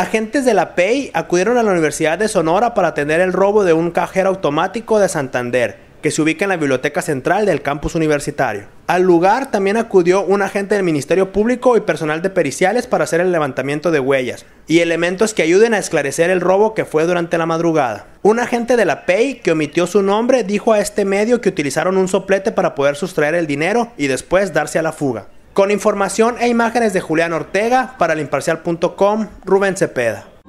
Agentes de la PEI acudieron a la Universidad de Sonora para atender el robo de un cajero automático de Santander, que se ubica en la biblioteca central del campus universitario. Al lugar también acudió un agente del Ministerio Público y personal de periciales para hacer el levantamiento de huellas y elementos que ayuden a esclarecer el robo que fue durante la madrugada. Un agente de la PEI que omitió su nombre dijo a este medio que utilizaron un soplete para poder sustraer el dinero y después darse a la fuga. Con información e imágenes de Julián Ortega para el imparcial.com, Rubén Cepeda.